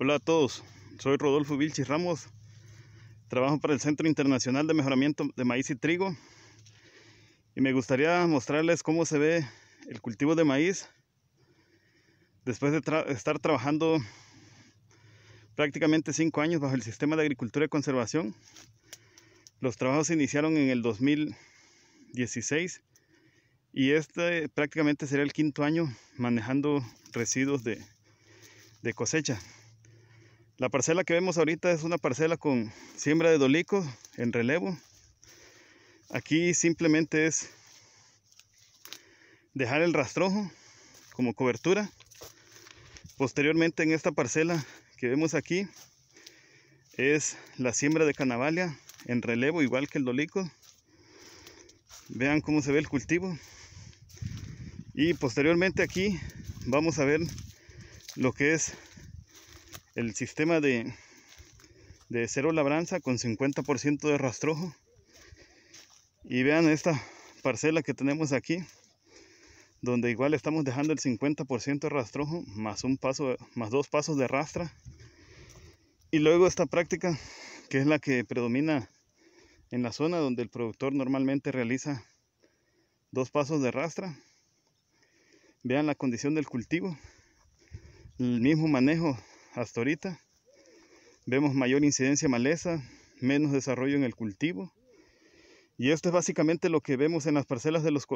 Hola a todos, soy Rodolfo Vilchis Ramos, trabajo para el Centro Internacional de Mejoramiento de Maíz y Trigo y me gustaría mostrarles cómo se ve el cultivo de maíz después de estar trabajando prácticamente cinco años bajo el sistema de agricultura y conservación. Los trabajos se iniciaron en el 2016 y este prácticamente sería el quinto año manejando residuos de cosecha. La parcela que vemos ahorita es una parcela con siembra de dolico en relevo. Aquí simplemente es dejar el rastrojo como cobertura. Posteriormente en esta parcela que vemos aquí es la siembra de canavalia en relevo igual que el dolico. Vean cómo se ve el cultivo. Y posteriormente aquí vamos a ver lo que es el sistema de, cero labranza con 50% de rastrojo. Y vean esta parcela que tenemos aquí, donde igual estamos dejando el 50% de rastrojo más, un paso, más dos pasos de rastra. Y luego esta práctica, que es la que predomina en la zona donde el productor normalmente realiza dos pasos de rastra. Vean la condición del cultivo, el mismo manejo hasta ahorita. Vemos mayor incidencia maleza, menos desarrollo en el cultivo. Y esto es básicamente lo que vemos en las parcelas de los,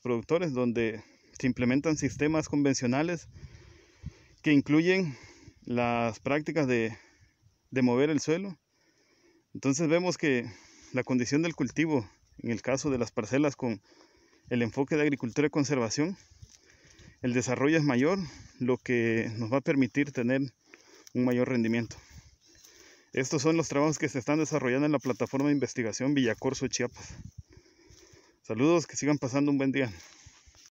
productores, donde se implementan sistemas convencionales que incluyen las prácticas de, de mover el suelo. Entonces vemos que la condición del cultivo, en el caso de las parcelas con el enfoque de agricultura y conservación, el desarrollo es mayor, lo que nos va a permitir tener un mayor rendimiento. Estos son los trabajos que se están desarrollando en la plataforma de investigación Villacorso Chiapas. Saludos, que sigan pasando un buen día.